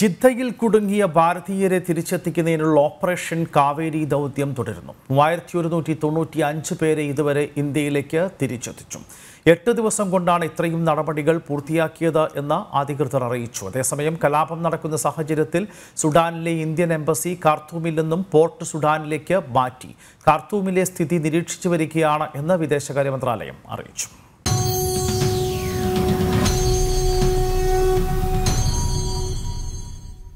ജിദ്ദയിൽ കുടുങ്ങിയ ഭാരതീയരെ തിരിച്ചെത്തിക്കുന്നതിനുള്ള ഓപ്പറേഷൻ കാവേരി ദൗത്യം തുടരുന്നു മൂവായിരത്തി ഒരുന്നൂറ്റി തൊണ്ണൂറ്റി അഞ്ച് പേരെ ഇതുവരെ ഇന്ത്യയിലേക്ക് തിരിച്ചെത്തിച്ചു എട്ട് ദിവസം കൊണ്ടാണ് ഇത്രയും നടപടികൾ പൂർത്തിയാക്കിയത് എന്ന് അധികൃതർ അറിയിച്ചു അതേസമയം കലാപം നടക്കുന്ന സാഹചര്യത്തിൽ സുഡാനിലെ ഇന്ത്യൻ എംബസി കാർത്തൂമിൽ നിന്നും പോർട്ട് സുഡാനിലേക്ക് മാറ്റി കാർത്തൂമിലെ സ്ഥിതി നിരീക്ഷിച്ചു വരികയാണ് എന്ന് വിദേശകാര്യ മന്ത്രാലയം അറിയിച്ചു